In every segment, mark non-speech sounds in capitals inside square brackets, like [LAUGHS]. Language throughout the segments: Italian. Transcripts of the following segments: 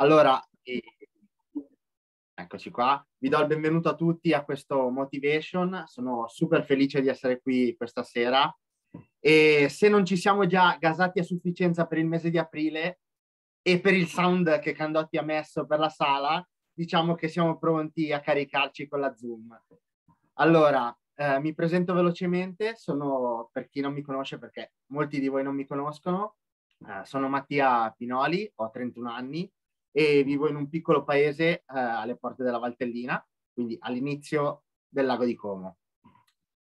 Allora, eh, eccoci qua. Vi do il benvenuto a tutti a questo Motivation. Sono super felice di essere qui questa sera. E se non ci siamo già gasati a sufficienza per il mese di aprile e per il sound che Candotti ha messo per la sala, diciamo che siamo pronti a caricarci con la Zoom. Allora, eh, mi presento velocemente, sono per chi non mi conosce, perché molti di voi non mi conoscono, eh, sono Mattia Pinoli, ho 31 anni, e vivo in un piccolo paese eh, alle porte della Valtellina, quindi all'inizio del lago di Como.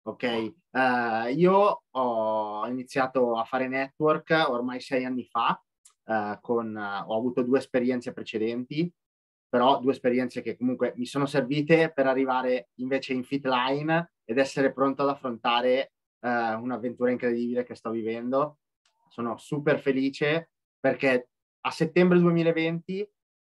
Ok, eh, io ho iniziato a fare network ormai sei anni fa, eh, con, ho avuto due esperienze precedenti, però due esperienze che comunque mi sono servite per arrivare invece in fit line ed essere pronto ad affrontare eh, un'avventura incredibile che sto vivendo. Sono super felice perché a settembre 2020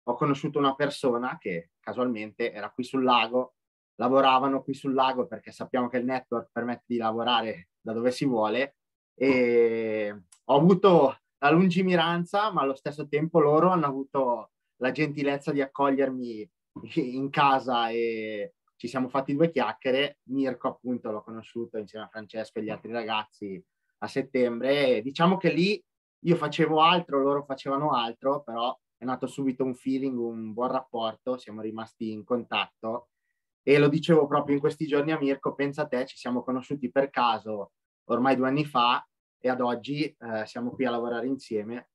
ho conosciuto una persona che casualmente era qui sul lago, lavoravano qui sul lago perché sappiamo che il network permette di lavorare da dove si vuole e ho avuto la lungimiranza, ma allo stesso tempo loro hanno avuto la gentilezza di accogliermi in casa e ci siamo fatti due chiacchiere. Mirko appunto l'ho conosciuto insieme a Francesco e gli altri ragazzi a settembre e diciamo che lì io facevo altro, loro facevano altro, però nato subito un feeling, un buon rapporto, siamo rimasti in contatto e lo dicevo proprio in questi giorni a Mirko, pensa a te, ci siamo conosciuti per caso ormai due anni fa e ad oggi eh, siamo qui a lavorare insieme.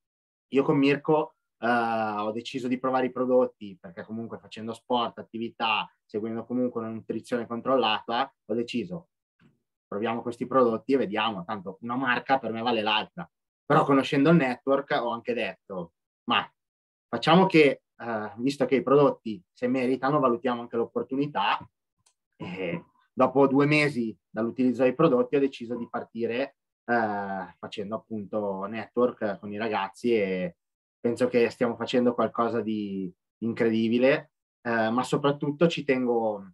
Io con Mirko eh, ho deciso di provare i prodotti perché comunque facendo sport, attività, seguendo comunque una nutrizione controllata, ho deciso proviamo questi prodotti e vediamo, tanto una marca per me vale l'altra. Però conoscendo il network ho anche detto, ma Facciamo che, eh, visto che i prodotti se meritano, valutiamo anche l'opportunità. E dopo due mesi dall'utilizzo dei prodotti ho deciso di partire eh, facendo appunto network con i ragazzi e penso che stiamo facendo qualcosa di incredibile, eh, ma soprattutto ci tengo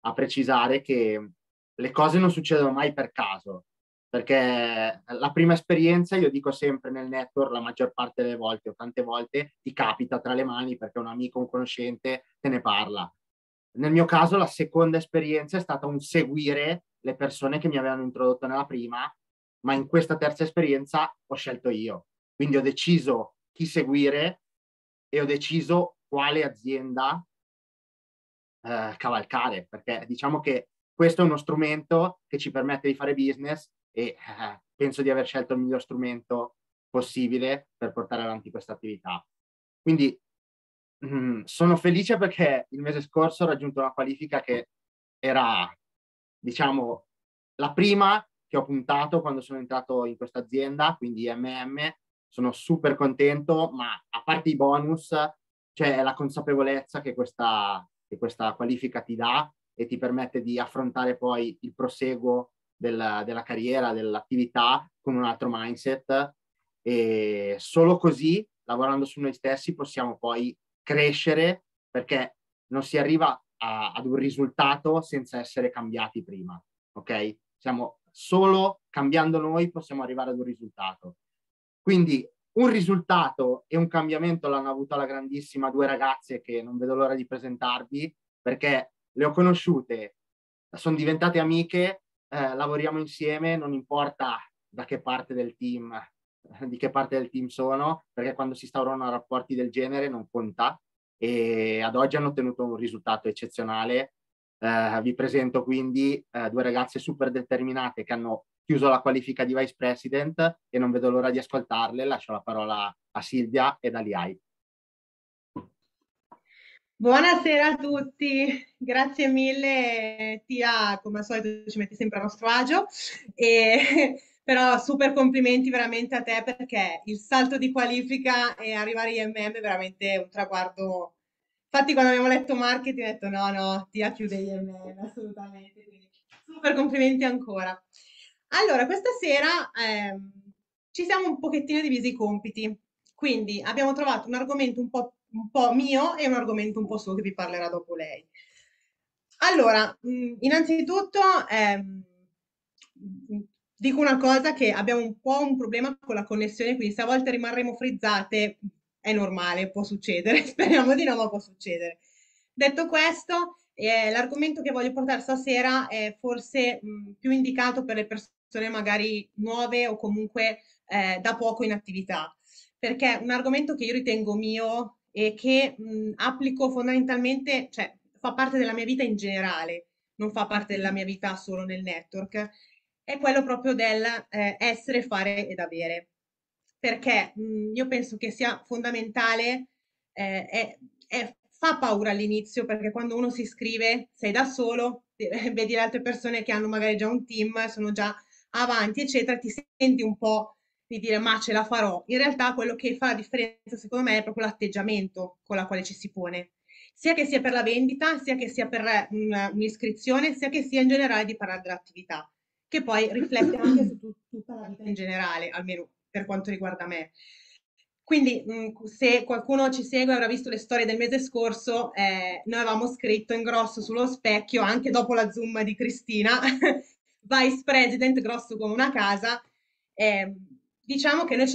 a precisare che le cose non succedono mai per caso, perché eh, la prima esperienza, io dico sempre nel network, la maggior parte delle volte o tante volte ti capita tra le mani perché un amico, un conoscente te ne parla. Nel mio caso la seconda esperienza è stata un seguire le persone che mi avevano introdotto nella prima, ma in questa terza esperienza ho scelto io. Quindi ho deciso chi seguire e ho deciso quale azienda eh, cavalcare, perché diciamo che questo è uno strumento che ci permette di fare business e eh, penso di aver scelto il miglior strumento possibile per portare avanti questa attività. Quindi mh, mm, sono felice perché il mese scorso ho raggiunto una qualifica che era, diciamo, la prima che ho puntato quando sono entrato in questa azienda, quindi MM. Sono super contento, ma a parte i bonus, c'è cioè la consapevolezza che questa, che questa qualifica ti dà e ti permette di affrontare poi il proseguo della, della carriera, dell'attività con un altro mindset e solo così, lavorando su noi stessi, possiamo poi crescere perché non si arriva a, ad un risultato senza essere cambiati prima, ok? Siamo solo cambiando noi possiamo arrivare ad un risultato. Quindi un risultato e un cambiamento l'hanno avuto la grandissima due ragazze che non vedo l'ora di presentarvi perché le ho conosciute, sono diventate amiche eh, lavoriamo insieme, non importa da che parte del team, [LAUGHS] di che parte del team sono, perché quando si instaurano rapporti del genere non conta e ad oggi hanno ottenuto un risultato eccezionale. Eh, vi presento quindi eh, due ragazze super determinate che hanno chiuso la qualifica di vice president e non vedo l'ora di ascoltarle. Lascio la parola a Silvia ed Aliai. Buonasera a tutti, grazie mille Tia, come al solito ci metti sempre a nostro agio, e, [LAUGHS] però super complimenti veramente a te perché il salto di qualifica e arrivare in MM è veramente un traguardo. Infatti quando abbiamo letto marketing ho detto no, no, Tia chiude IMM, assolutamente, quindi super complimenti ancora. Allora, questa sera eh, ci siamo un pochettino divisi i compiti, quindi abbiamo trovato un argomento un po' un po' mio e un argomento un po' suo che vi parlerà dopo lei. Allora, mm, innanzitutto eh, dico una cosa che abbiamo un po' un problema con la connessione, quindi se a volte rimarremo frizzate è normale, può succedere, [LAUGHS] speriamo di no, ma può succedere. Detto questo, eh, l'argomento che voglio portare stasera è forse mh, mm, più indicato per le persone magari nuove o comunque eh, da poco in attività, perché è un argomento che io ritengo mio e che mh, applico fondamentalmente, cioè fa parte della mia vita in generale, non fa parte della mia vita solo nel network, è quello proprio del eh, essere, fare ed avere. Perché mh, io penso che sia fondamentale, eh, è, è, fa paura all'inizio perché quando uno si iscrive sei da solo, [LAUGHS] vedi le altre persone che hanno magari già un team, sono già avanti, eccetera, ti senti un po' di dire ma ce la farò, in realtà quello che fa la differenza secondo me è proprio l'atteggiamento con la quale ci si pone, sia che sia per la vendita, sia che sia per mm, un'iscrizione, sia che sia in generale di parlare dell'attività, che poi riflette anche su tut- tutta la vita in generale, almeno per quanto riguarda me. Quindi mh, mm, se qualcuno ci segue avrà visto le storie del mese scorso, eh, noi avevamo scritto in grosso sullo specchio, anche dopo la zoom di Cristina, [LAUGHS] vice president grosso come una casa, eh, Diciamo che noi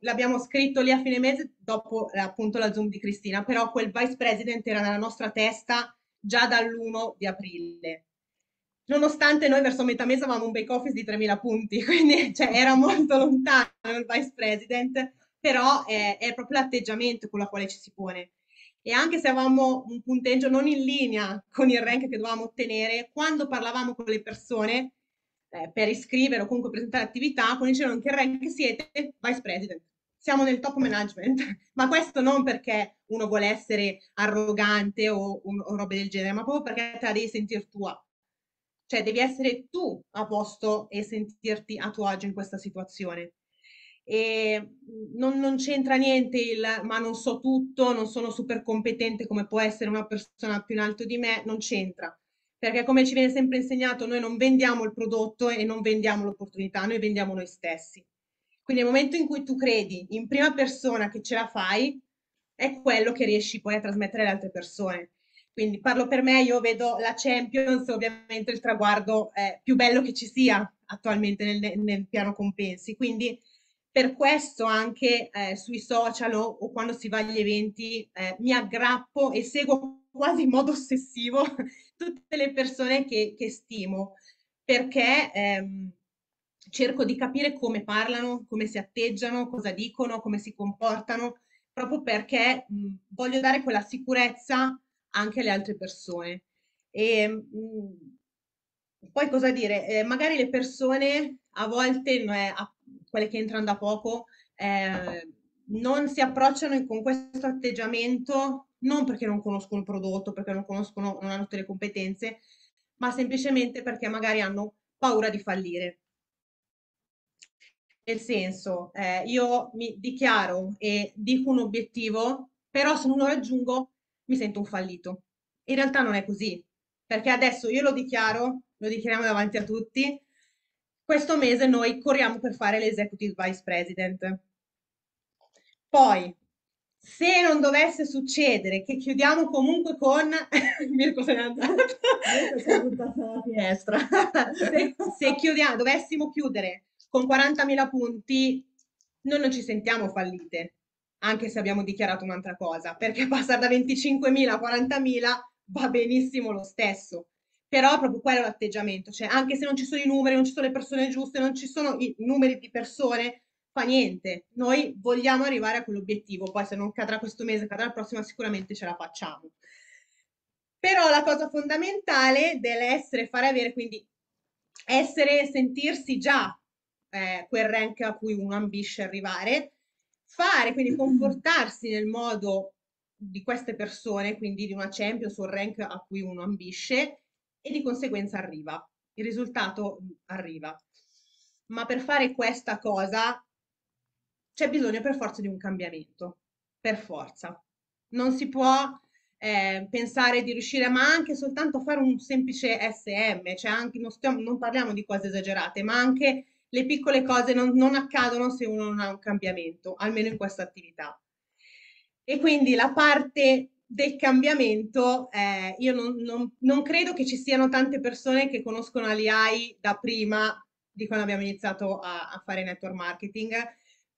l'abbiamo scritto lì a fine mese dopo eh, appunto la Zoom di Cristina, però quel vice president era nella nostra testa già dall'1 di aprile. Nonostante noi verso metà mese avevamo un back office di 3.000 punti, [LAUGHS] quindi cioè, era molto lontano il vice president, però è, è proprio l'atteggiamento con la quale ci si pone e anche se avevamo un punteggio non in linea con il rank che dovevamo ottenere, quando parlavamo con le persone eh, per iscrivere o comunque presentare attività, condiziona anche il rank siete vice president. Siamo nel top management, [LAUGHS] ma questo non perché uno vuole essere arrogante o, un, o robe del genere, ma proprio perché te la devi sentire tua. Cioè devi essere tu a posto e sentirti a tuo agio in questa situazione. E mm, non, non c'entra niente il ma non so tutto, non sono super competente come può essere una persona più in alto di me, non c'entra perché come ci viene sempre insegnato noi non vendiamo il prodotto e non vendiamo l'opportunità, noi vendiamo noi stessi. Quindi nel momento in cui tu credi in prima persona che ce la fai, è quello che riesci poi a trasmettere alle altre persone. Quindi parlo per me, io vedo la Champions, ovviamente il traguardo eh, più bello che ci sia attualmente nel, nel piano compensi. Quindi per questo anche eh, sui social o, o, quando si va agli eventi eh, mi aggrappo e seguo quasi in modo ossessivo [LAUGHS] tutte le persone che, che stimo, perché ehm, cerco di capire come parlano, come si atteggiano, cosa dicono, come si comportano, proprio perché mh, voglio dare quella sicurezza anche alle altre persone. E, mh, poi cosa dire? Eh, magari le persone a volte, eh, a quelle che entrano da poco, eh, non si approcciano con questo atteggiamento non perché non conoscono il prodotto, perché non conoscono, non hanno tutte le competenze, ma semplicemente perché magari hanno paura di fallire. Nel senso, eh, io mi dichiaro e dico un obiettivo, però se non lo raggiungo mi sento un fallito. In realtà non è così, perché adesso io lo dichiaro, lo dichiariamo davanti a tutti, questo mese noi corriamo per fare l'executive vice president. Poi se non dovesse succedere che chiudiamo comunque con [LAUGHS] Mirko se n'è andato alla finestra se, se chiudiamo, dovessimo chiudere con 40.000 punti noi non ci sentiamo fallite anche se abbiamo dichiarato un'altra cosa perché passare da 25.000 a 40.000 va benissimo lo stesso però proprio quello è l'atteggiamento cioè anche se non ci sono i numeri non ci sono le persone giuste non ci sono i numeri di persone fa niente, noi vogliamo arrivare a quell'obiettivo, poi se non cadrà questo mese, cadrà il prossimo, sicuramente ce la facciamo. Però la cosa fondamentale dell'essere, fare avere, quindi essere, sentirsi già eh, quel rank a cui uno ambisce arrivare, fare, quindi mm-hmm. comportarsi nel modo di queste persone, quindi di una champion sul rank a cui uno ambisce e di conseguenza arriva. Il risultato mm, arriva. Ma per fare questa cosa c'è bisogno per forza di un cambiamento, per forza. Non si può eh, pensare di riuscire, ma anche soltanto fare un semplice SM, cioè anche, non, stiamo, non parliamo di cose esagerate, ma anche le piccole cose non, non, accadono se uno non ha un cambiamento, almeno in questa attività. E quindi la parte del cambiamento, eh, io non, non, non credo che ci siano tante persone che conoscono Aliai da prima di quando abbiamo iniziato a, a fare network marketing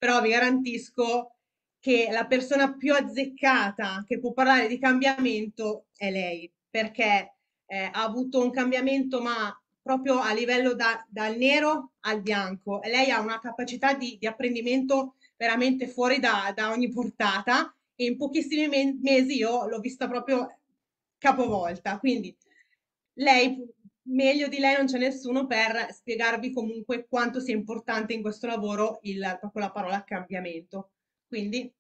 però vi garantisco che la persona più azzeccata che può parlare di cambiamento è lei, perché eh, ha avuto un cambiamento ma proprio a livello da, dal nero al bianco. Lei ha una capacità di, di apprendimento veramente fuori da, da, ogni portata e in pochissimi me- mesi io l'ho vista proprio capovolta. Quindi lei meglio di lei non c'è nessuno per spiegarvi comunque quanto sia importante in questo lavoro il, proprio la parola cambiamento. Quindi,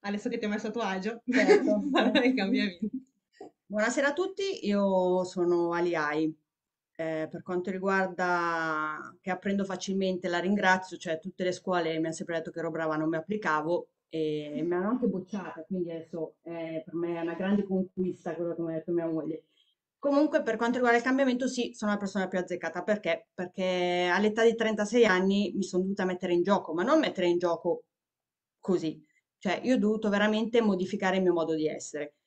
adesso che ti ho messo a tuo agio, certo. [LAUGHS] il cambiamento. Buonasera a tutti, io sono Aliai. Eh, per quanto riguarda che apprendo facilmente, la ringrazio, cioè tutte le scuole mi hanno sempre detto che ero brava, non mi applicavo e mi hanno anche bocciata, quindi adesso eh, per me è una grande conquista quello che mi ha detto mia moglie. Comunque per quanto riguarda il cambiamento sì, sono la persona più azzeccata perché? Perché all'età di 36 anni mi sono dovuta mettere in gioco, ma non mettere in gioco così, cioè io ho dovuto veramente modificare il mio modo di essere.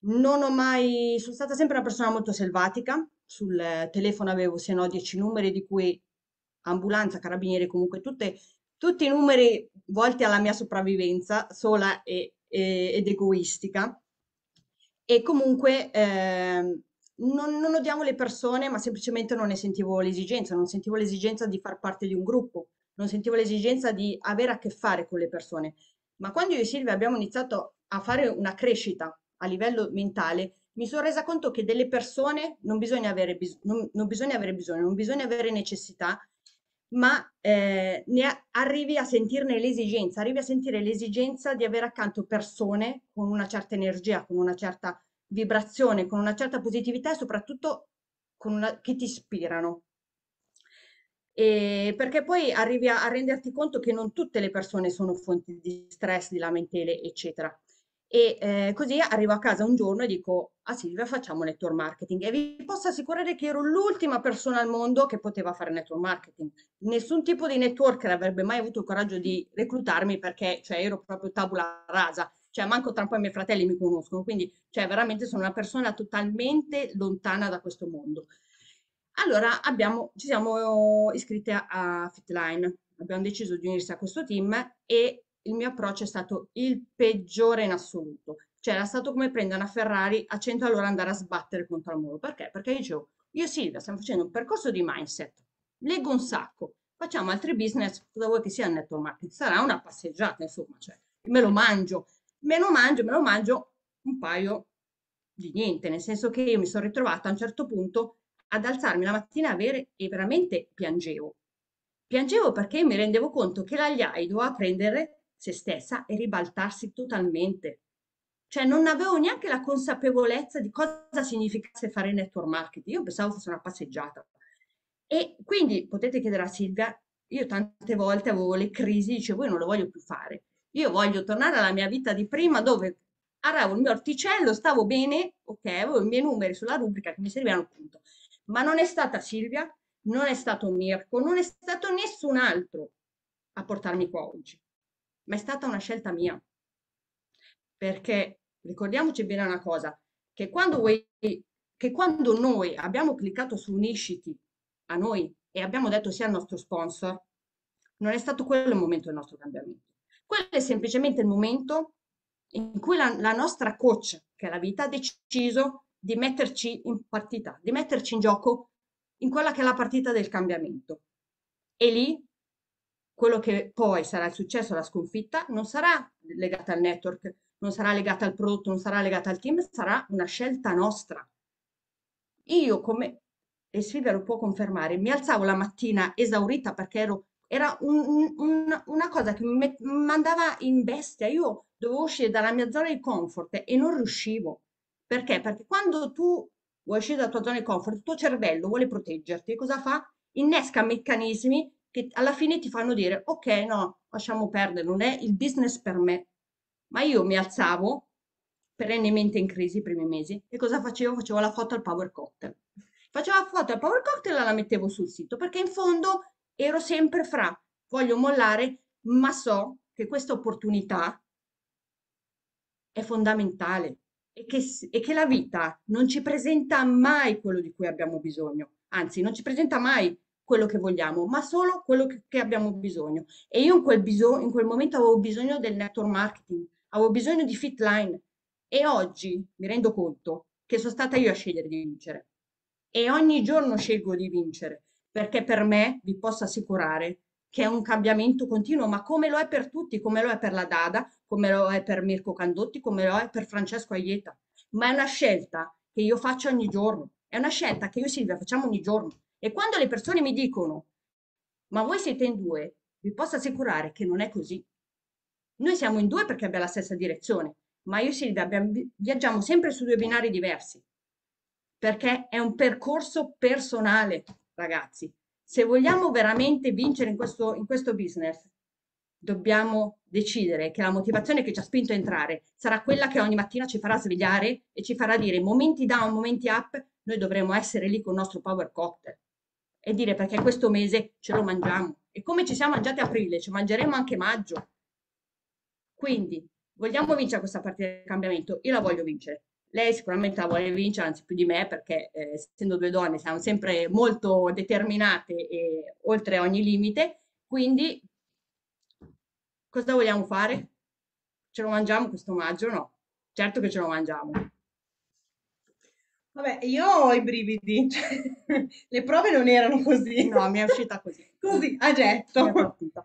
Non ho mai, sono stata sempre una persona molto selvatica, sul telefono avevo se no 10 numeri di cui ambulanza, carabinieri, comunque tutte, tutti i numeri volti alla mia sopravvivenza sola e, e, ed egoistica. E comunque eh, non, non odiamo le persone, ma semplicemente non ne sentivo l'esigenza, non sentivo l'esigenza di far parte di un gruppo, non sentivo l'esigenza di avere a che fare con le persone. Ma quando io e Silvia abbiamo iniziato a fare una crescita a livello mentale, mi sono resa conto che delle persone non bisogna avere, bis- non, non bisogna avere bisogno, non bisogna avere necessità, ma eh, ne arrivi a sentirne l'esigenza, arrivi a sentire l'esigenza di avere accanto persone con una certa energia, con una certa vibrazione, con una certa positività e soprattutto con una, che ti ispirano. E perché poi arrivi a, a, renderti conto che non tutte le persone sono fonti di stress, di lamentele, eccetera. E eh, così arrivo a casa un giorno e dico a ah, Silvia facciamo network marketing e vi posso assicurare che ero l'ultima persona al mondo che poteva fare network marketing. Nessun tipo di networker avrebbe mai avuto il coraggio di reclutarmi perché cioè, ero proprio tabula rasa cioè manco tra un po' i miei fratelli mi conoscono, quindi cioè, veramente sono una persona totalmente lontana da questo mondo. Allora abbiamo, ci siamo iscritte a, a Fitline, abbiamo deciso di unirsi a questo team e il mio approccio è stato il peggiore in assoluto. Cioè era stato come prendere una Ferrari a 100 all'ora e andare a sbattere contro il muro. Perché? Perché io dicevo, io Silvia stiamo facendo un percorso di mindset, leggo un sacco, facciamo altri business, cosa vuoi che sia il network marketing? Sarà una passeggiata, insomma, cioè me lo mangio, me lo mangio, me lo mangio un paio di niente, nel senso che io mi sono ritrovata a un certo punto ad alzarmi la mattina a bere e veramente piangevo. Piangevo perché mi rendevo conto che l'AIA doveva prendere se stessa e ribaltarsi totalmente. Cioè non avevo neanche la consapevolezza di cosa significasse fare network marketing. Io pensavo fosse una passeggiata. E quindi potete chiedere a Silvia, io tante volte avevo le crisi, dicevo io non lo voglio più fare. Io voglio tornare alla mia vita di prima dove aravo il mio orticello, stavo bene, ok, avevo i miei numeri sulla rubrica che mi servivano appunto. Ma non è stata Silvia, non è stato Mirko, non è stato nessun altro a portarmi qua oggi, ma è stata una scelta mia. Perché ricordiamoci bene una cosa, che quando, voi, che quando noi abbiamo cliccato su Unisciti a noi e abbiamo detto sia sì al nostro sponsor, non è stato quello il momento del nostro cambiamento. Quello è semplicemente il momento in cui la, la nostra coach, che è la vita, ha deciso di metterci in partita, di metterci in gioco in quella che è la partita del cambiamento. E lì quello che poi sarà il successo, la sconfitta, non sarà legata al network, non sarà legata al prodotto, non sarà legata al team, sarà una scelta nostra. Io come, e Silvia lo può confermare, mi alzavo la mattina esaurita perché ero era un, un, una cosa che mi mandava in bestia. Io dovevo uscire dalla mia zona di comfort e non riuscivo. Perché? Perché quando tu vuoi uscire dalla tua zona di comfort, il tuo cervello vuole proteggerti. Cosa fa? Innesca meccanismi che alla fine ti fanno dire ok, no, lasciamo perdere, non è il business per me. Ma io mi alzavo perennemente in crisi i primi mesi e cosa facevo? Facevo la foto al power cocktail. Facevo la foto al power cocktail e la mettevo sul sito perché in fondo ero sempre fra voglio mollare, ma so che questa opportunità è fondamentale e che, e che la vita non ci presenta mai quello di cui abbiamo bisogno, anzi non ci presenta mai quello che vogliamo, ma solo quello che, che abbiamo bisogno. E io in quel, bisog- in quel momento avevo bisogno del network marketing, avevo bisogno di fitline e oggi mi rendo conto che sono stata io a scegliere di vincere e ogni giorno scelgo di vincere perché per me vi posso assicurare che è un cambiamento continuo, ma come lo è per tutti, come lo è per la Dada, come lo è per Mirko Candotti, come lo è per Francesco Aieta. Ma è una scelta che io faccio ogni giorno, è una scelta che io e Silvia facciamo ogni giorno. E quando le persone mi dicono, ma voi siete in due, vi posso assicurare che non è così. Noi siamo in due perché abbiamo la stessa direzione, ma io e Silvia abbiamo, viaggiamo sempre su due binari diversi, perché è un percorso personale ragazzi, se vogliamo veramente vincere in questo, in questo business, dobbiamo decidere che la motivazione che ci ha spinto a entrare sarà quella che ogni mattina ci farà svegliare e ci farà dire momenti down, momenti up, noi dovremo essere lì con il nostro power cocktail e dire perché questo mese ce lo mangiamo e come ci siamo mangiati aprile, ci mangeremo anche maggio. Quindi vogliamo vincere questa partita di cambiamento, io la voglio vincere, lei sicuramente la vuole vincere, anzi più di me, perché eh, essendo due donne siamo sempre molto determinate e oltre ogni limite. Quindi cosa vogliamo fare? Ce lo mangiamo questo maggio? No, certo che ce lo mangiamo. Vabbè, io ho i brividi, [LAUGHS] le prove non erano così. No, mi è uscita così. così, a getto. Mi è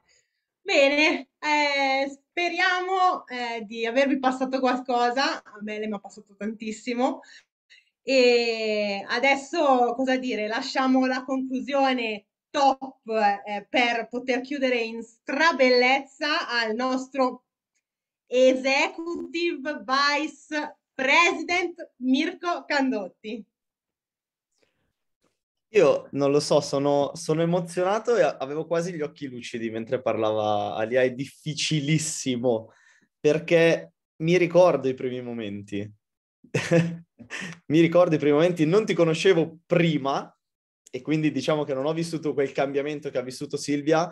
Bene, eh, speriamo eh, di avervi passato qualcosa, a me le mi ha passato tantissimo. E adesso cosa dire? Lasciamo la conclusione top eh, per poter chiudere in strabellezza al nostro Executive Vice President Mirko Candotti. Io non lo so, sono, sono, emozionato e avevo quasi gli occhi lucidi mentre parlava Alia, è difficilissimo perché mi ricordo i primi momenti. [LAUGHS] mi ricordo i primi momenti, non ti conoscevo prima e quindi diciamo che non ho vissuto quel cambiamento che ha vissuto Silvia,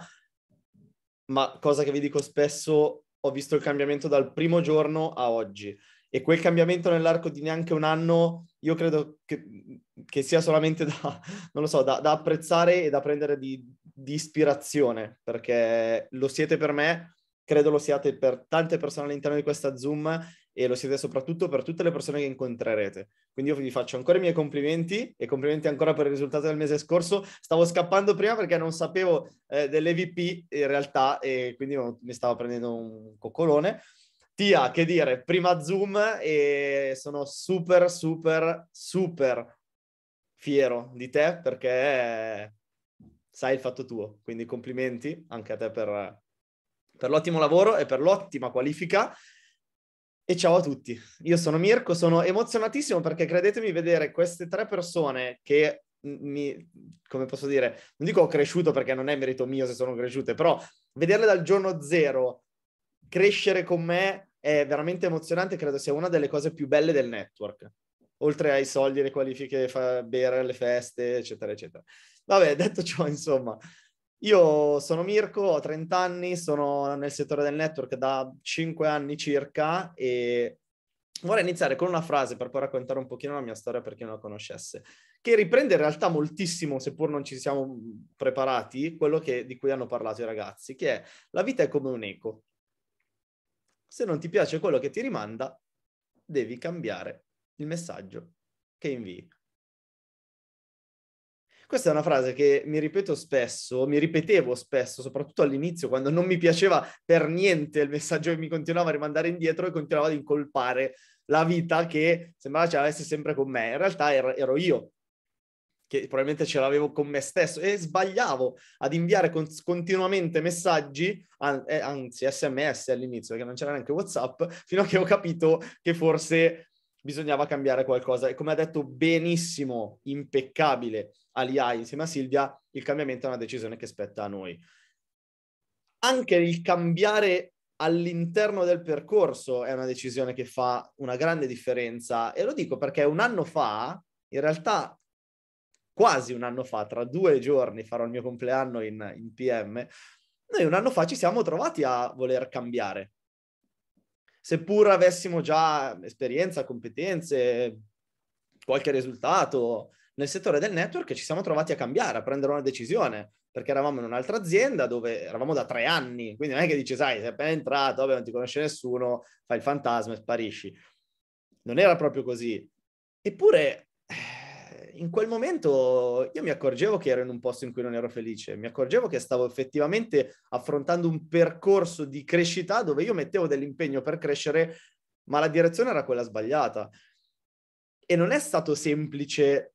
ma cosa che vi dico spesso, ho visto il cambiamento dal primo giorno a oggi e quel cambiamento nell'arco di neanche un anno, io credo che, che sia solamente da, [LAUGHS] so, da, da, apprezzare e da prendere di, di ispirazione, perché lo siete per me, credo lo siate per tante persone all'interno di questa Zoom e lo siete soprattutto per tutte le persone che incontrerete. Quindi io vi faccio ancora i miei complimenti e complimenti ancora per il risultato del mese scorso. Stavo scappando prima perché non sapevo eh, dell'EVP in realtà e quindi mi stavo prendendo un coccolone, Tia, che dire, prima Zoom e sono super, super, super fiero di te perché sai il fatto tuo. Quindi complimenti anche a te per, per l'ottimo lavoro e per l'ottima qualifica. E ciao a tutti, io sono Mirko, sono emozionatissimo perché credetemi vedere queste tre persone che mi, come posso dire, non dico ho cresciuto perché non è merito mio se sono cresciute, però vederle dal giorno zero crescere con me è veramente emozionante, credo sia una delle cose più belle del network, oltre ai soldi, le qualifiche, fa bere, le feste, eccetera, eccetera. Vabbè, detto ciò, insomma, io sono Mirko, ho 30 anni, sono nel settore del network da 5 anni circa e vorrei iniziare con una frase per poi raccontare un pochino la mia storia per chi non la conoscesse, che riprende in realtà moltissimo, seppur non ci siamo preparati, quello che, di cui hanno parlato i ragazzi, che è la vita è come un eco. Se non ti piace quello che ti rimanda, devi cambiare il messaggio che invii. Questa è una frase che mi ripeto spesso, mi ripetevo spesso, soprattutto all'inizio, quando non mi piaceva per niente il messaggio che mi continuava a rimandare indietro e continuava ad incolpare la vita che sembrava ce l'avesse sempre con me. In realtà ero, ero io che probabilmente ce l'avevo con me stesso e sbagliavo ad inviare con- continuamente messaggi, an- eh, anzi sms all'inizio perché non c'era neanche Whatsapp, fino a che ho capito che forse bisognava cambiare qualcosa e come ha detto benissimo, impeccabile Alia insieme a Silvia, il cambiamento è una decisione che spetta a noi. Anche il cambiare all'interno del percorso è una decisione che fa una grande differenza e lo dico perché un anno fa in realtà quasi un anno fa, tra due giorni farò il mio compleanno in, in PM, noi un anno fa ci siamo trovati a voler cambiare. Seppur avessimo già esperienza, competenze, qualche risultato nel settore del network, ci siamo trovati a cambiare, a prendere una decisione, perché eravamo in un'altra azienda dove eravamo da tre anni, quindi non è che dici, sai, sei appena entrato, vabbè, non ti conosce nessuno, fai il fantasma e sparisci. Non era proprio così. Eppure in quel momento io mi accorgevo che ero in un posto in cui non ero felice, mi accorgevo che stavo effettivamente affrontando un percorso di crescita dove io mettevo dell'impegno per crescere, ma la direzione era quella sbagliata. E non è stato semplice,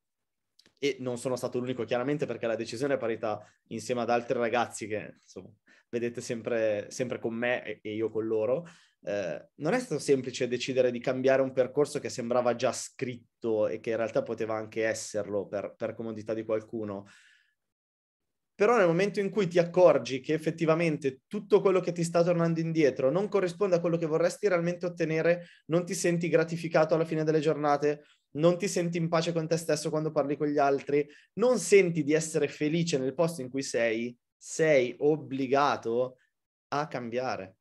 e non sono stato l'unico chiaramente perché la decisione è parita insieme ad altri ragazzi che insomma, vedete sempre, sempre con me e io con loro, eh, non è stato semplice decidere di cambiare un percorso che sembrava già scritto e che in realtà poteva anche esserlo per, per comodità di qualcuno. Però nel momento in cui ti accorgi che effettivamente tutto quello che ti sta tornando indietro non corrisponde a quello che vorresti realmente ottenere, non ti senti gratificato alla fine delle giornate, non ti senti in pace con te stesso quando parli con gli altri, non senti di essere felice nel posto in cui sei, sei obbligato a cambiare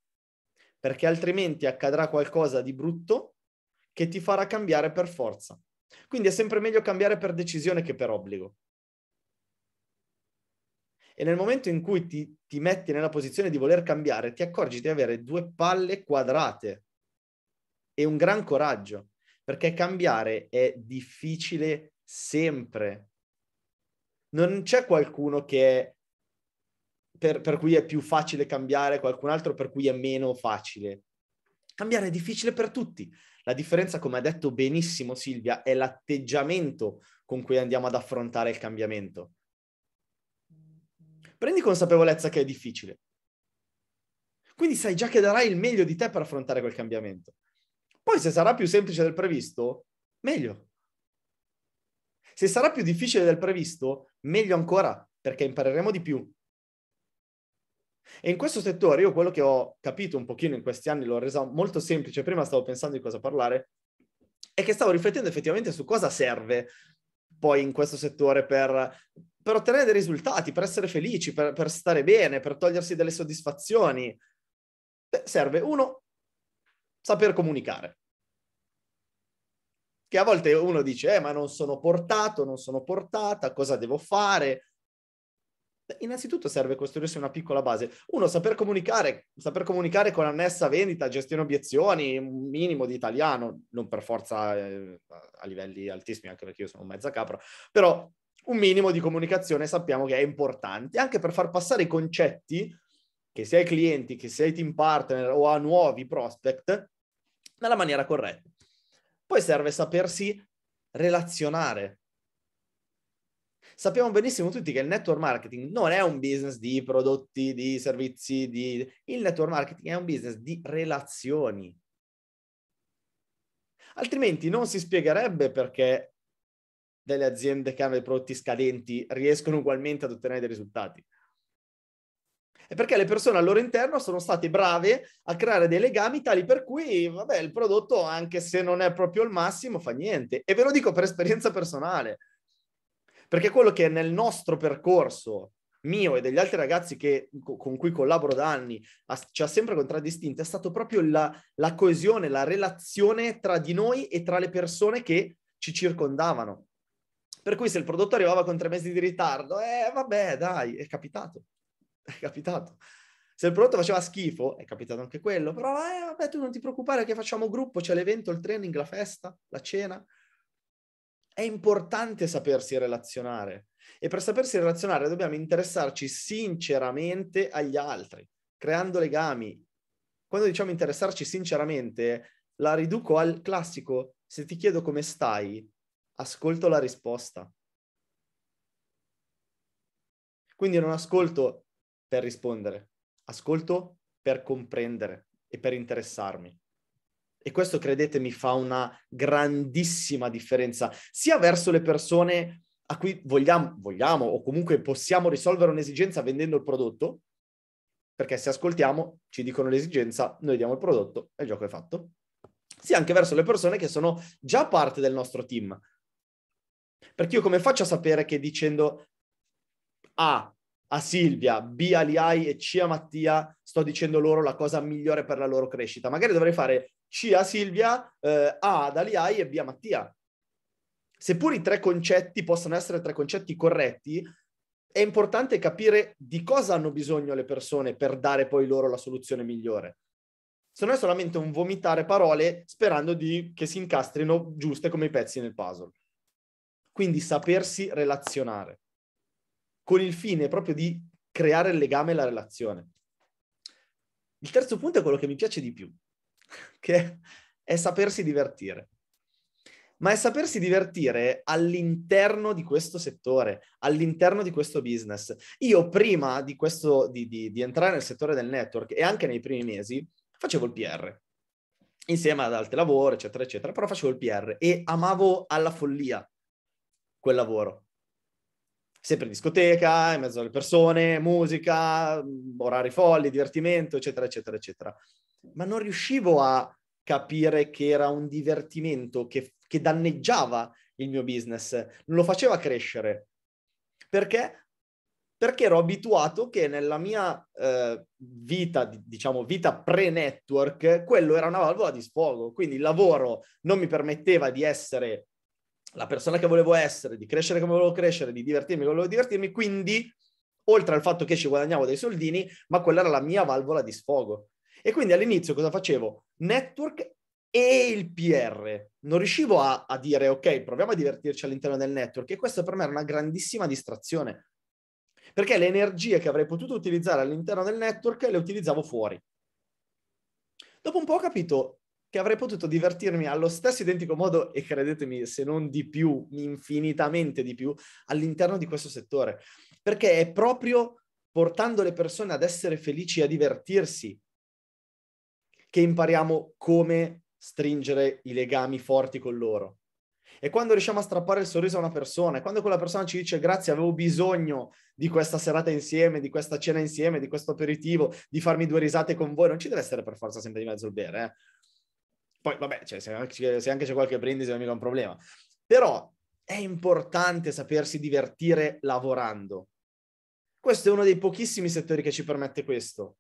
perché altrimenti accadrà qualcosa di brutto che ti farà cambiare per forza. Quindi è sempre meglio cambiare per decisione che per obbligo. E nel momento in cui ti, ti metti nella posizione di voler cambiare, ti accorgi di avere due palle quadrate e un gran coraggio, perché cambiare è difficile sempre. Non c'è qualcuno che è per, per cui è più facile cambiare, qualcun altro per cui è meno facile. Cambiare è difficile per tutti. La differenza, come ha detto benissimo Silvia, è l'atteggiamento con cui andiamo ad affrontare il cambiamento. Prendi consapevolezza che è difficile. Quindi sai già che darai il meglio di te per affrontare quel cambiamento. Poi se sarà più semplice del previsto, meglio. Se sarà più difficile del previsto, meglio ancora, perché impareremo di più, e in questo settore io quello che ho capito un pochino in questi anni, l'ho resa molto semplice, prima stavo pensando di cosa parlare, è che stavo riflettendo effettivamente su cosa serve poi in questo settore per, per ottenere dei risultati, per essere felici, per, per stare bene, per togliersi delle soddisfazioni. Beh, serve uno, saper comunicare. Che a volte uno dice, eh, ma non sono portato, non sono portata, cosa devo fare? Innanzitutto serve costruirsi una piccola base. Uno, saper comunicare, saper comunicare con annessa vendita, gestione obiezioni, un minimo di italiano, non per forza eh, a livelli altissimi, anche perché io sono mezza capra, però un minimo di comunicazione sappiamo che è importante, anche per far passare i concetti, che sia ai clienti, che sia ai team partner o a nuovi prospect, nella maniera corretta. Poi serve sapersi relazionare sappiamo benissimo tutti che il network marketing non è un business di prodotti, di servizi, di... il network marketing è un business di relazioni. Altrimenti non si spiegherebbe perché delle aziende che hanno dei prodotti scadenti riescono ugualmente ad ottenere dei risultati. È perché le persone al loro interno sono state brave a creare dei legami tali per cui, vabbè, il prodotto, anche se non è proprio il massimo, fa niente. E ve lo dico per esperienza personale perché quello che nel nostro percorso mio e degli altri ragazzi che, con cui collaboro da anni ha, ci ha sempre contraddistinto è stato proprio la, la, coesione, la relazione tra di noi e tra le persone che ci circondavano. Per cui se il prodotto arrivava con tre mesi di ritardo, eh vabbè dai, è capitato, [LAUGHS] è capitato. Se il prodotto faceva schifo, è capitato anche quello, però eh vabbè tu non ti preoccupare che facciamo gruppo, c'è l'evento, il training, la festa, la cena è importante sapersi relazionare e per sapersi relazionare dobbiamo interessarci sinceramente agli altri, creando legami. Quando diciamo interessarci sinceramente, la riduco al classico, se ti chiedo come stai, ascolto la risposta. Quindi non ascolto per rispondere, ascolto per comprendere e per interessarmi. E questo, credetemi, fa una grandissima differenza, sia verso le persone a cui vogliamo, vogliamo o comunque possiamo risolvere un'esigenza vendendo il prodotto, perché se ascoltiamo, ci dicono l'esigenza, noi diamo il prodotto e il gioco è fatto, sia anche verso le persone che sono già parte del nostro team. Perché io come faccio a sapere che dicendo A a Silvia, B a Liai e C a Mattia sto dicendo loro la cosa migliore per la loro crescita? Magari dovrei fare c a Silvia, eh, A ad Aliai e B a Mattia. Seppur i tre concetti possano essere tre concetti corretti, è importante capire di cosa hanno bisogno le persone per dare poi loro la soluzione migliore. Se non è solamente un vomitare parole sperando di, che si incastrino giuste come i pezzi nel puzzle. Quindi sapersi relazionare con il fine proprio di creare il legame e la relazione. Il terzo punto è quello che mi piace di più, [LAUGHS] che è sapersi divertire. Ma è sapersi divertire all'interno di questo settore, all'interno di questo business. Io prima di, questo, di, di, di entrare nel settore del network e anche nei primi mesi facevo il PR, insieme ad altri lavori, eccetera, eccetera, però facevo il PR e amavo alla follia quel lavoro. Sempre in discoteca, in mezzo alle persone, musica, orari folli, divertimento, eccetera, eccetera, eccetera ma non riuscivo a capire che era un divertimento che, che danneggiava il mio business, non lo faceva crescere. Perché? Perché ero abituato che nella mia eh, vita, diciamo vita pre-network, quello era una valvola di sfogo, quindi il lavoro non mi permetteva di essere la persona che volevo essere, di crescere come volevo crescere, di divertirmi come volevo divertirmi, quindi oltre al fatto che ci guadagnavo dei soldini, ma quella era la mia valvola di sfogo. E quindi all'inizio cosa facevo? Network e il PR. Non riuscivo a, a, dire, ok, proviamo a divertirci all'interno del network. E questo per me era una grandissima distrazione. Perché le energie che avrei potuto utilizzare all'interno del network le utilizzavo fuori. Dopo un po' ho capito che avrei potuto divertirmi allo stesso identico modo e credetemi, se non di più, infinitamente di più, all'interno di questo settore. Perché è proprio portando le persone ad essere felici e a divertirsi che impariamo come stringere i legami forti con loro. E quando riusciamo a strappare il sorriso a una persona, e quando quella persona ci dice grazie, avevo bisogno di questa serata insieme, di questa cena insieme, di questo aperitivo, di farmi due risate con voi, non ci deve essere per forza sempre di mezzo il bere. Eh? Poi, vabbè, cioè, se, anche, se, anche, c'è qualche brindisi non è mica un problema. Però è importante sapersi divertire lavorando. Questo è uno dei pochissimi settori che ci permette questo.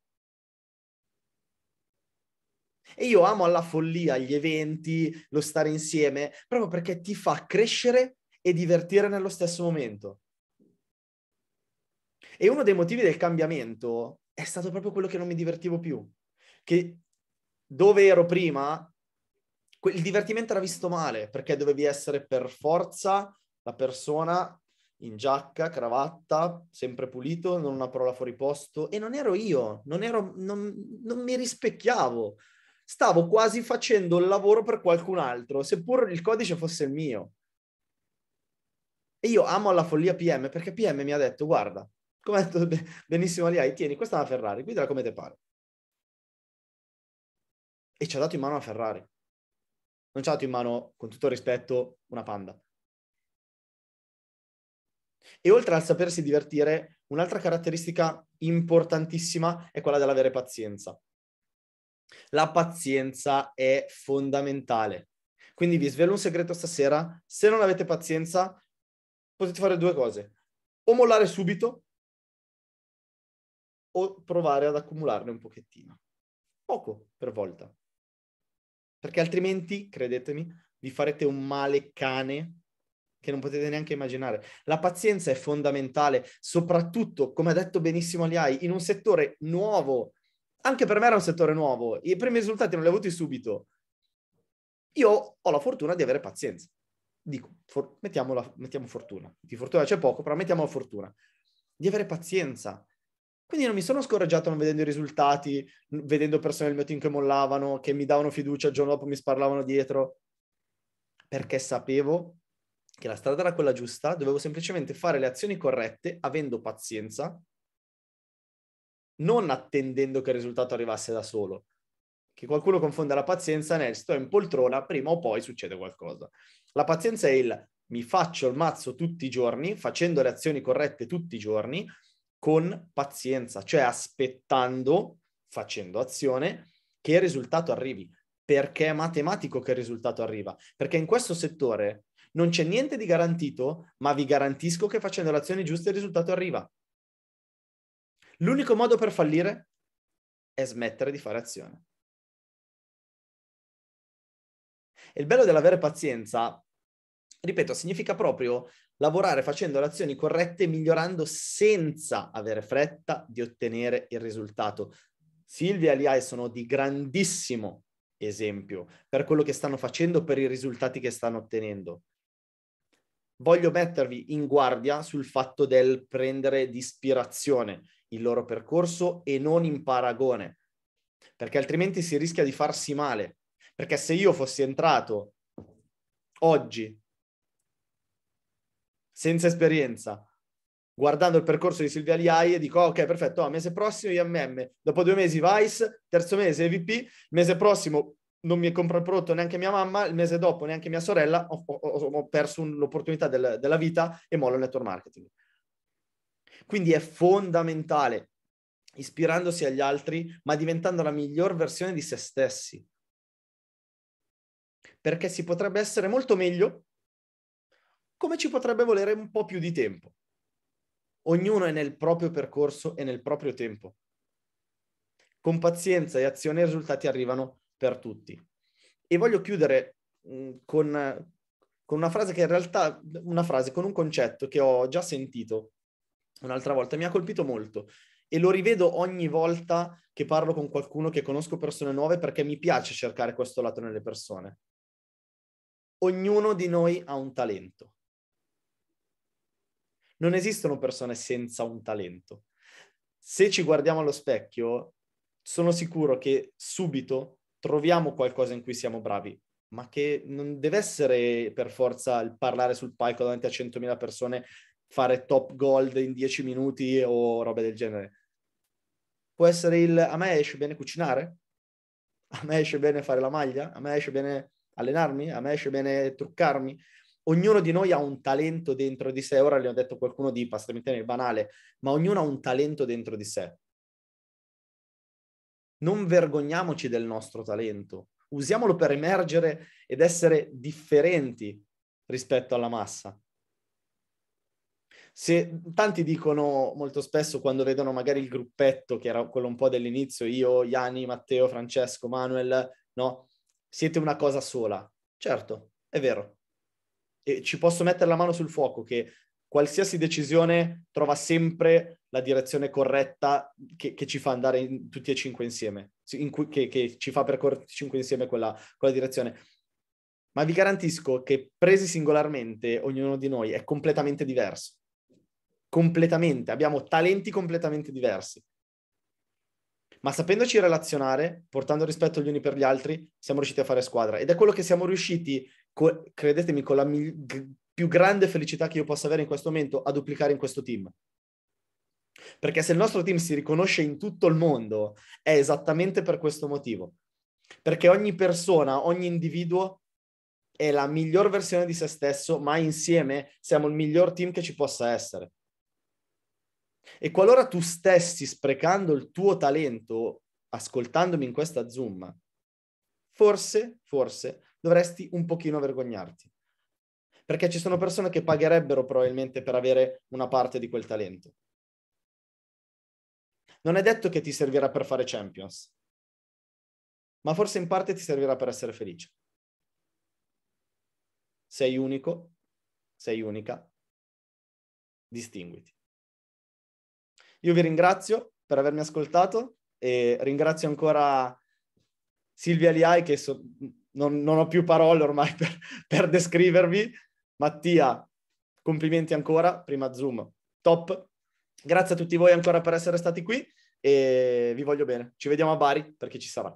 E io amo alla follia gli eventi, lo stare insieme, proprio perché ti fa crescere e divertire nello stesso momento. E uno dei motivi del cambiamento è stato proprio quello che non mi divertivo più, che dove ero prima, il divertimento era visto male, perché dovevi essere per forza la persona in giacca, cravatta, sempre pulito, non una parola fuori posto, e non ero io, non, ero, non, non mi rispecchiavo stavo quasi facendo il lavoro per qualcun altro, seppur il codice fosse il mio. E io amo alla follia PM perché PM mi ha detto, guarda, come ha detto benissimo hai, tieni, questa è una Ferrari, guidala come te pare. E ci ha dato in mano una Ferrari. Non ci ha dato in mano, con tutto rispetto, una Panda. E oltre al sapersi divertire, un'altra caratteristica importantissima è quella dell'avere pazienza. La pazienza è fondamentale. Quindi vi svelo un segreto stasera, se non avete pazienza potete fare due cose, o mollare subito o provare ad accumularne un pochettino, poco per volta. Perché altrimenti, credetemi, vi farete un male cane che non potete neanche immaginare. La pazienza è fondamentale, soprattutto, come ha detto benissimo Liai, in un settore nuovo anche per me era un settore nuovo, i primi risultati non li ho avuti subito. Io ho la fortuna di avere pazienza. Dico, for- mettiamo fortuna. Di fortuna c'è poco, però mettiamo la fortuna. Di avere pazienza. Quindi non mi sono scoraggiato non vedendo i risultati, vedendo persone del mio team che mollavano, che mi davano fiducia, il giorno dopo mi sparlavano dietro, perché sapevo che la strada era quella giusta, dovevo semplicemente fare le azioni corrette, avendo pazienza non attendendo che il risultato arrivasse da solo. Che qualcuno confonda la pazienza nel sto in poltrona, prima o poi succede qualcosa. La pazienza è il mi faccio il mazzo tutti i giorni, facendo le azioni corrette tutti i giorni, con pazienza, cioè aspettando, facendo azione, che il risultato arrivi. Perché è matematico che il risultato arriva. Perché in questo settore non c'è niente di garantito, ma vi garantisco che facendo le azioni giuste il risultato arriva. L'unico modo per fallire è smettere di fare azione. E il bello dell'avere pazienza, ripeto, significa proprio lavorare facendo le azioni corrette, migliorando senza avere fretta di ottenere il risultato. Silvia e Liai sono di grandissimo esempio per quello che stanno facendo, per i risultati che stanno ottenendo. Voglio mettervi in guardia sul fatto del prendere di ispirazione il loro percorso e non in paragone, perché altrimenti si rischia di farsi male. Perché se io fossi entrato oggi senza esperienza, guardando il percorso di Silvia Liaie, dico ah, ok, perfetto, oh, mese prossimo IMM, dopo due mesi Vice, terzo mese EVP, mese prossimo non mi compra il prodotto neanche mia mamma, il mese dopo neanche mia sorella, ho, ho, ho perso un, l'opportunità del, della vita e mollo il network marketing. Quindi è fondamentale, ispirandosi agli altri, ma diventando la miglior versione di se stessi. Perché si potrebbe essere molto meglio, come ci potrebbe volere un po' più di tempo. Ognuno è nel proprio percorso e nel proprio tempo. Con pazienza e azione i risultati arrivano per tutti. E voglio chiudere mm, con, con, una frase che in realtà, una frase con un concetto che ho già sentito un'altra volta, mi ha colpito molto e lo rivedo ogni volta che parlo con qualcuno che conosco persone nuove perché mi piace cercare questo lato nelle persone. Ognuno di noi ha un talento. Non esistono persone senza un talento. Se ci guardiamo allo specchio, sono sicuro che subito troviamo qualcosa in cui siamo bravi, ma che non deve essere per forza il parlare sul palco davanti a 100.000 persone fare top gold in 10 minuti o roba del genere. Può essere il a me esce bene cucinare, a me esce bene fare la maglia, a me esce bene allenarmi, a me esce bene truccarmi. Ognuno di noi ha un talento dentro di sé. Ora le ho detto qualcuno di passami nel banale, ma ognuno ha un talento dentro di sé. Non vergogniamoci del nostro talento, usiamolo per emergere ed essere differenti rispetto alla massa se tanti dicono molto spesso quando vedono magari il gruppetto, che era quello un po' dell'inizio, io, Iani, Matteo, Francesco, Manuel, no, siete una cosa sola. Certo, è vero. E ci posso mettere la mano sul fuoco che qualsiasi decisione trova sempre la direzione corretta che, che ci fa andare in, tutti e cinque insieme, in cui, che, che, ci fa percorrere cinque insieme quella, quella direzione. Ma vi garantisco che presi singolarmente ognuno di noi è completamente diverso completamente, abbiamo talenti completamente diversi. Ma sapendoci relazionare, portando rispetto gli uni per gli altri, siamo riusciti a fare squadra. Ed è quello che siamo riusciti, co- credetemi, con la mi- g- più grande felicità che io possa avere in questo momento, a duplicare in questo team. Perché se il nostro team si riconosce in tutto il mondo, è esattamente per questo motivo. Perché ogni persona, ogni individuo è la miglior versione di se stesso, ma insieme siamo il miglior team che ci possa essere. E qualora tu stessi sprecando il tuo talento ascoltandomi in questa Zoom, forse, forse dovresti un pochino vergognarti. Perché ci sono persone che pagherebbero probabilmente per avere una parte di quel talento. Non è detto che ti servirà per fare Champions, ma forse in parte ti servirà per essere felice. Sei unico, sei unica, distinguiti. Io vi ringrazio per avermi ascoltato e ringrazio ancora Silvia Liai che so, non, non, ho più parole ormai [LAUGHS] per, per descrivervi. Mattia, complimenti ancora, prima Zoom, top. Grazie a tutti voi ancora per essere stati qui e vi voglio bene. Ci vediamo a Bari perché ci sarà.